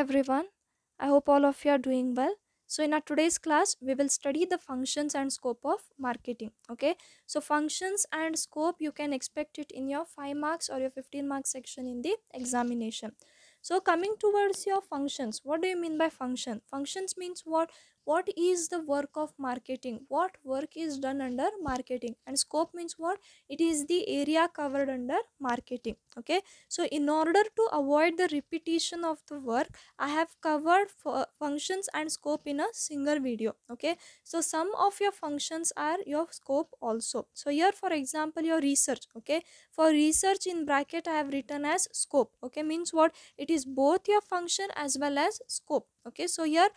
everyone. I hope all of you are doing well. So in our today's class, we will study the functions and scope of marketing. Okay. So functions and scope, you can expect it in your 5 marks or your 15 marks section in the examination. So coming towards your functions, what do you mean by function? Functions means what? what is the work of marketing what work is done under marketing and scope means what it is the area covered under marketing okay so in order to avoid the repetition of the work i have covered functions and scope in a single video okay so some of your functions are your scope also so here for example your research okay for research in bracket i have written as scope okay means what it is both your function as well as scope okay so here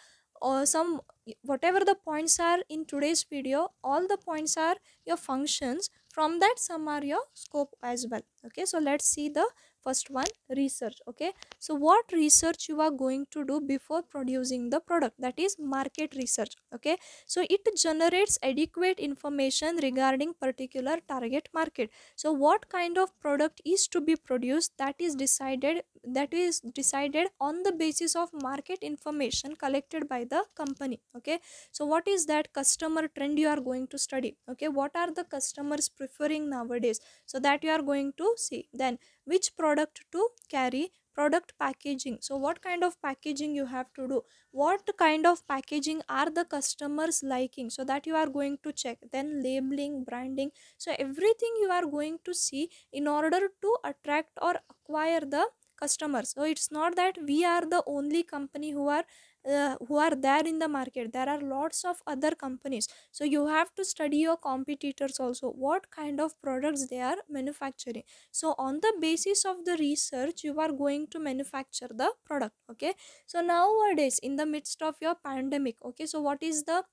or some whatever the points are in today's video all the points are your functions from that some are your scope as well okay so let's see the first one research okay so what research you are going to do before producing the product that is market research okay so it generates adequate information regarding particular target market so what kind of product is to be produced that is decided that is decided on the basis of market information collected by the company okay so what is that customer trend you are going to study okay what are the customers preferring nowadays so that you are going to see then which product to carry product packaging so what kind of packaging you have to do what kind of packaging are the customers liking so that you are going to check then labeling branding so everything you are going to see in order to attract or acquire the customers so it's not that we are the only company who are uh, who are there in the market there are lots of other companies so you have to study your competitors also what kind of products they are manufacturing so on the basis of the research you are going to manufacture the product okay so nowadays in the midst of your pandemic okay so what is the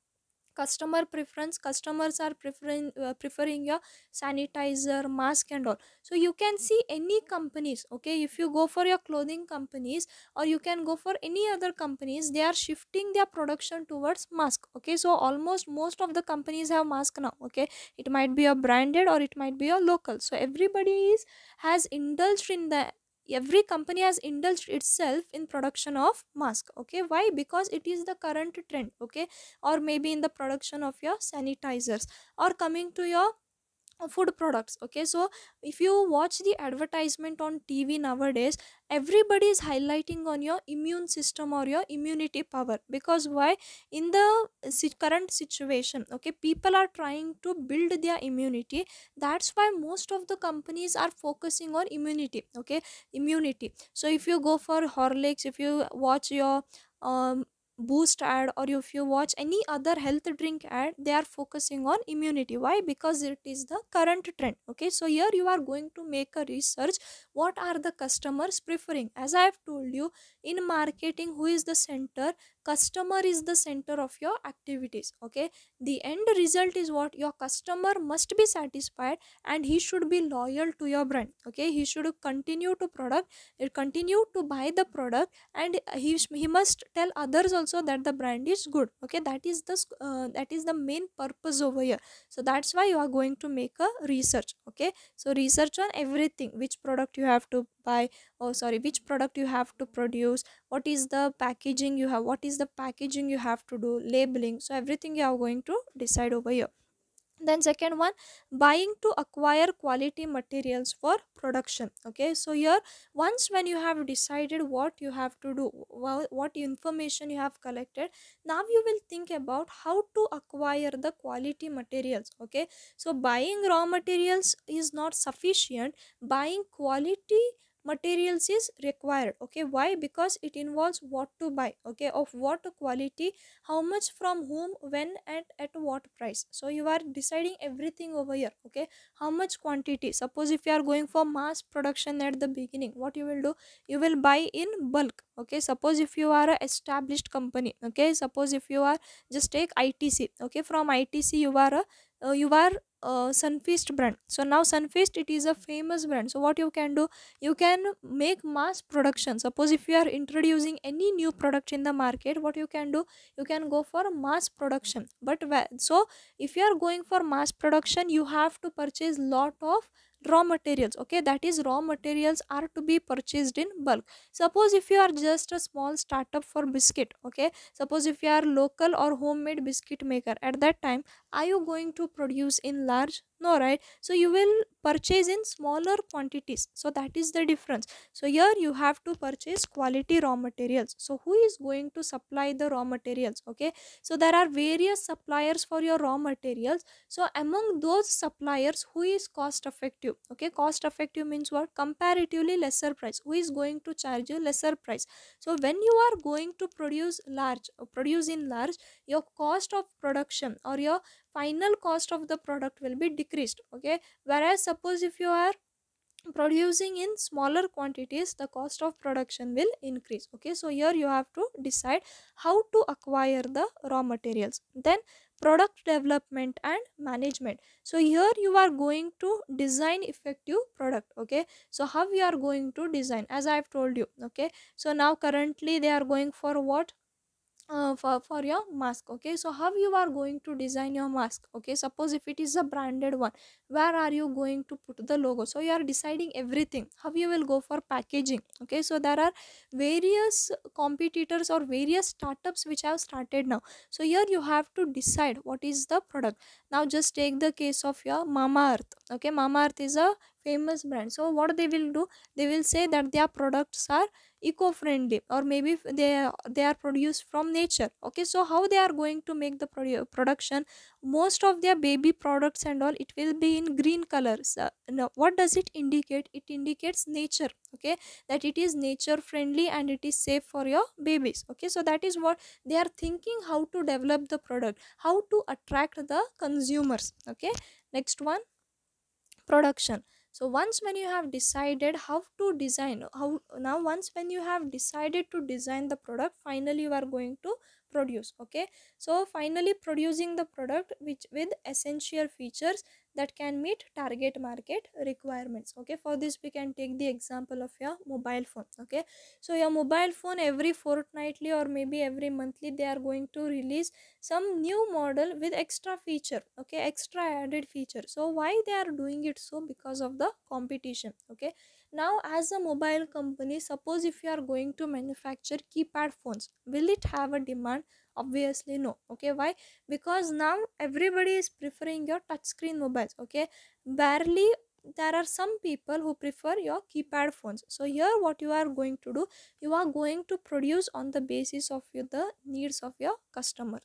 customer preference customers are preferring uh, preferring your sanitizer mask and all so you can see any companies okay if you go for your clothing companies or you can go for any other companies they are shifting their production towards mask okay so almost most of the companies have mask now okay it might be a branded or it might be a local so everybody is has indulged in the every company has indulged itself in production of mask okay why because it is the current trend okay or maybe in the production of your sanitizers or coming to your uh, food products okay so if you watch the advertisement on tv nowadays everybody is highlighting on your immune system or your immunity power because why in the uh, current situation okay people are trying to build their immunity that's why most of the companies are focusing on immunity okay immunity so if you go for horlicks if you watch your um boost ad or if you watch any other health drink ad they are focusing on immunity why because it is the current trend okay so here you are going to make a research what are the customers preferring as i have told you in marketing who is the center customer is the center of your activities okay the end result is what your customer must be satisfied and he should be loyal to your brand okay he should continue to product eh, continue to buy the product and he, he must tell others also that the brand is good okay that is the uh, that is the main purpose over here so that's why you are going to make a research okay so research on everything which product you have to buy oh sorry which product you have to produce what is the packaging you have what is the packaging you have to do labeling so everything you are going to decide over here then second one buying to acquire quality materials for production okay so here once when you have decided what you have to do what information you have collected now you will think about how to acquire the quality materials okay so buying raw materials is not sufficient buying quality materials is required okay why because it involves what to buy okay of what quality how much from whom when and at what price so you are deciding everything over here okay how much quantity suppose if you are going for mass production at the beginning what you will do you will buy in bulk okay suppose if you are a established company okay suppose if you are just take itc okay from itc you are a uh, you are uh, sunfeast brand so now sunfeast it is a famous brand so what you can do you can make mass production suppose if you are introducing any new product in the market what you can do you can go for mass production but so if you are going for mass production you have to purchase lot of raw materials okay that is raw materials are to be purchased in bulk suppose if you are just a small startup for biscuit okay suppose if you are local or homemade biscuit maker at that time are you going to produce in large no right so you will purchase in smaller quantities so that is the difference so here you have to purchase quality raw materials so who is going to supply the raw materials okay so there are various suppliers for your raw materials so among those suppliers who is cost effective okay cost effective means what comparatively lesser price who is going to charge you lesser price so when you are going to produce large produce in large your cost of production or your final cost of the product will be decreased okay whereas suppose if you are producing in smaller quantities the cost of production will increase okay so here you have to decide how to acquire the raw materials then product development and management so here you are going to design effective product okay so how we are going to design as i have told you okay so now currently they are going for what uh, for, for your mask okay so how you are going to design your mask okay suppose if it is a branded one where are you going to put the logo so you are deciding everything how you will go for packaging okay so there are various competitors or various startups which have started now so here you have to decide what is the product now just take the case of your mama earth okay mama earth is a famous brand so what they will do they will say that their products are eco-friendly or maybe they they are produced from nature okay so how they are going to make the produ production most of their baby products and all it will be in green colors uh, now what does it indicate it indicates nature okay that it is nature friendly and it is safe for your babies okay so that is what they are thinking how to develop the product how to attract the consumers okay next one production so once when you have decided how to design how now once when you have decided to design the product finally you are going to produce okay so finally producing the product which with essential features that can meet target market requirements okay for this we can take the example of your mobile phone okay so your mobile phone every fortnightly or maybe every monthly they are going to release some new model with extra feature okay extra added feature so why they are doing it so because of the competition okay now as a mobile company suppose if you are going to manufacture keypad phones will it have a demand obviously no okay why because now everybody is preferring your touchscreen mobiles okay barely there are some people who prefer your keypad phones so here what you are going to do you are going to produce on the basis of you, the needs of your customer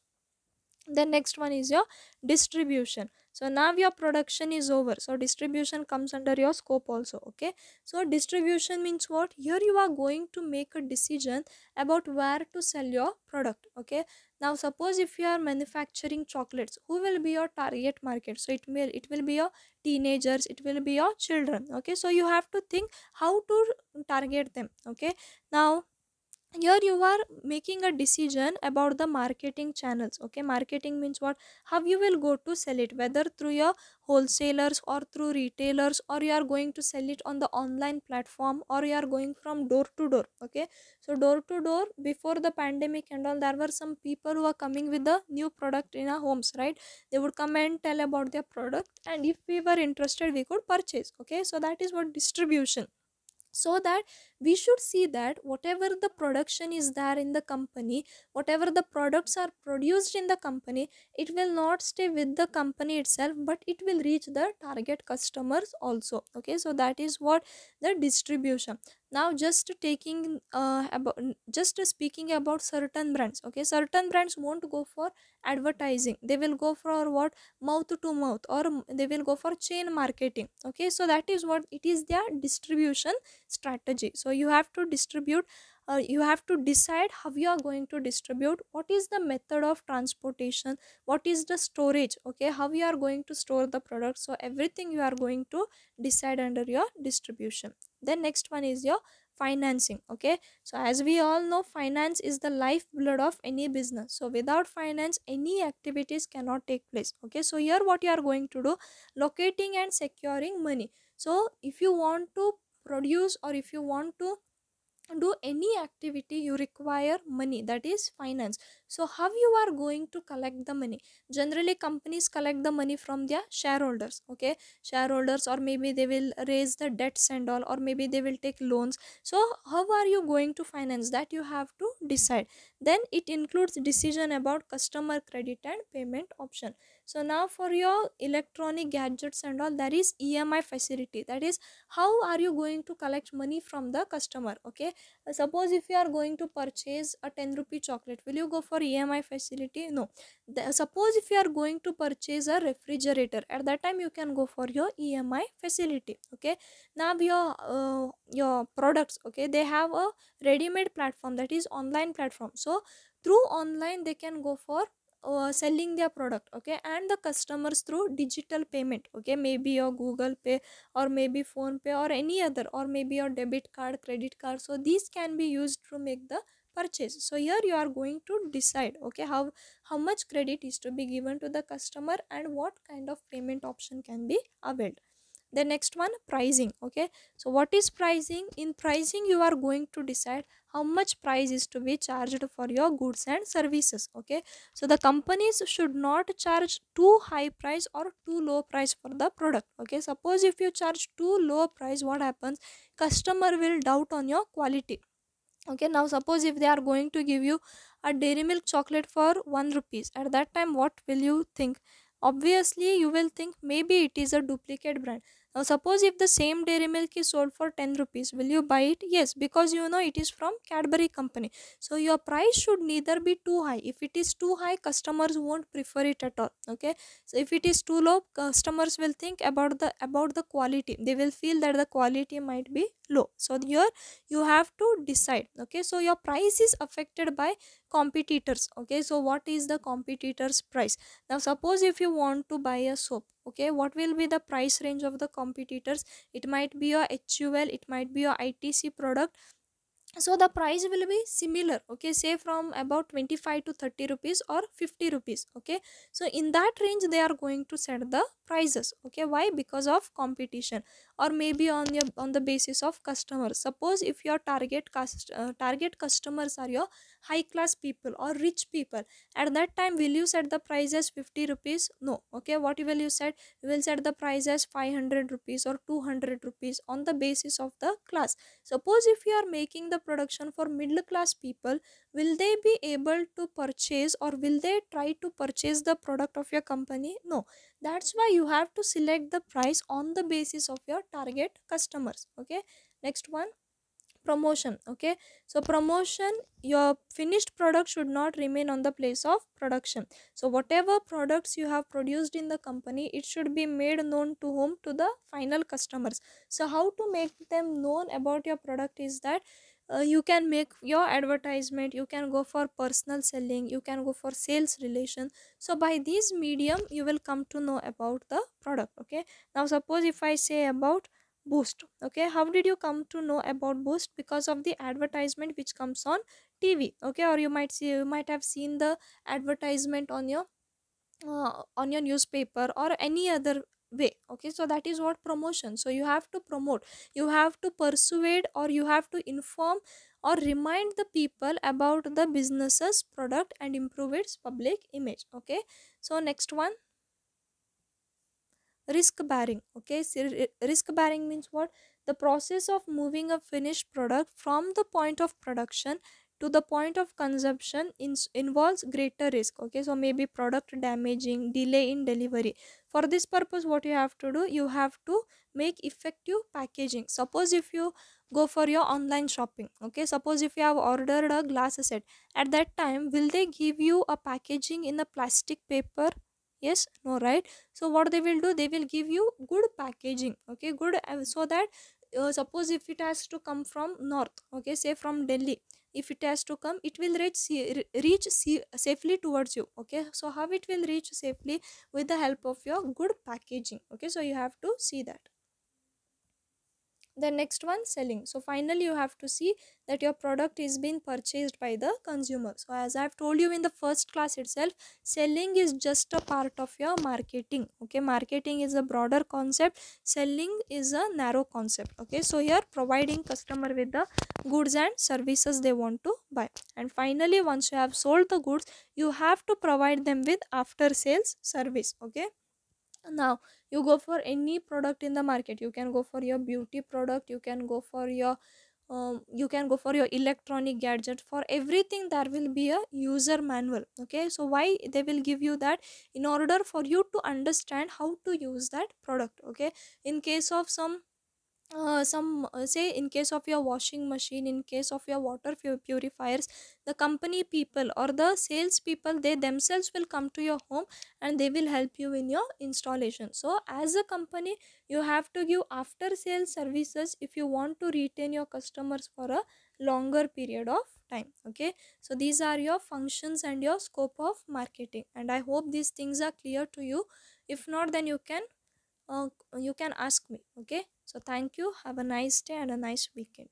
the next one is your distribution so now your production is over so distribution comes under your scope also okay so distribution means what here you are going to make a decision about where to sell your product okay now suppose if you are manufacturing chocolates who will be your target market so it will it will be your teenagers it will be your children okay so you have to think how to target them okay now here you are making a decision about the marketing channels okay marketing means what how you will go to sell it whether through your wholesalers or through retailers or you are going to sell it on the online platform or you are going from door to door okay so door to door before the pandemic and all there were some people who are coming with the new product in our homes right they would come and tell about their product and if we were interested we could purchase okay so that is what distribution so that we should see that whatever the production is there in the company whatever the products are produced in the company it will not stay with the company itself but it will reach the target customers also okay so that is what the distribution now just taking uh, about just speaking about certain brands okay certain brands won't go for advertising they will go for what mouth to mouth or they will go for chain marketing okay so that is what it is their distribution strategy so so you have to distribute uh, you have to decide how you are going to distribute what is the method of transportation what is the storage okay how you are going to store the product so everything you are going to decide under your distribution then next one is your financing okay so as we all know finance is the lifeblood of any business so without finance any activities cannot take place okay so here what you are going to do locating and securing money so if you want to produce or if you want to do any activity you require money that is finance so how you are going to collect the money generally companies collect the money from their shareholders okay shareholders or maybe they will raise the debts and all or maybe they will take loans so how are you going to finance that you have to decide then it includes decision about customer credit and payment option so now for your electronic gadgets and all there is emi facility that is how are you going to collect money from the customer okay uh, suppose if you are going to purchase a 10 rupee chocolate will you go for emi facility no the, suppose if you are going to purchase a refrigerator at that time you can go for your emi facility okay now your uh, your products okay they have a ready made platform that is online platform so through online they can go for uh, selling their product okay and the customers through digital payment okay maybe your google pay or maybe phone pay or any other or maybe your debit card credit card so these can be used to make the purchase so here you are going to decide okay how how much credit is to be given to the customer and what kind of payment option can be availed the next one pricing okay so what is pricing in pricing you are going to decide how much price is to be charged for your goods and services okay so the companies should not charge too high price or too low price for the product okay suppose if you charge too low price what happens customer will doubt on your quality okay now suppose if they are going to give you a dairy milk chocolate for 1 rupees at that time what will you think obviously you will think maybe it is a duplicate brand now suppose if the same dairy milk is sold for 10 rupees, will you buy it? Yes, because you know it is from Cadbury company. So your price should neither be too high. If it is too high, customers won't prefer it at all. Okay. So if it is too low, customers will think about the about the quality. They will feel that the quality might be low. So here you have to decide. Okay. So your price is affected by competitors okay so what is the competitors price now suppose if you want to buy a soap okay what will be the price range of the competitors it might be your hul it might be your itc product so the price will be similar okay say from about 25 to 30 rupees or 50 rupees okay so in that range they are going to set the prices okay why because of competition or maybe on your on the basis of customers suppose if your target cust, uh, target customers are your high class people or rich people at that time will you set the price as 50 rupees no okay what will you set you will set the price as 500 rupees or 200 rupees on the basis of the class suppose if you are making the production for middle class people will they be able to purchase or will they try to purchase the product of your company no that's why you have to select the price on the basis of your target customers okay next one promotion okay so promotion your finished product should not remain on the place of production so whatever products you have produced in the company it should be made known to whom to the final customers so how to make them known about your product is that uh, you can make your advertisement you can go for personal selling you can go for sales relation so by these medium you will come to know about the product okay now suppose if i say about boost okay how did you come to know about boost because of the advertisement which comes on tv okay or you might see you might have seen the advertisement on your uh, on your newspaper or any other way okay so that is what promotion so you have to promote you have to persuade or you have to inform or remind the people about the business's product and improve its public image okay so next one risk bearing okay risk bearing means what the process of moving a finished product from the point of production to the point of consumption in, involves greater risk okay so maybe product damaging delay in delivery for this purpose what you have to do you have to make effective packaging suppose if you go for your online shopping okay suppose if you have ordered a glass set at that time will they give you a packaging in a plastic paper yes no right so what they will do they will give you good packaging okay good so that uh, suppose if it has to come from north okay say from delhi if it has to come it will reach reach safely towards you okay so how it will reach safely with the help of your good packaging okay so you have to see that the next one selling so finally you have to see that your product is being purchased by the consumer so as i have told you in the first class itself selling is just a part of your marketing okay marketing is a broader concept selling is a narrow concept okay so here providing customer with the goods and services they want to buy and finally once you have sold the goods you have to provide them with after sales service okay now you go for any product in the market you can go for your beauty product you can go for your um, you can go for your electronic gadget for everything there will be a user manual okay so why they will give you that in order for you to understand how to use that product okay in case of some uh, some uh, say in case of your washing machine in case of your water purifiers the company people or the sales people they themselves will come to your home and they will help you in your installation so as a company you have to give after sales services if you want to retain your customers for a longer period of time okay so these are your functions and your scope of marketing and i hope these things are clear to you if not then you can uh, you can ask me okay so thank you have a nice day and a nice weekend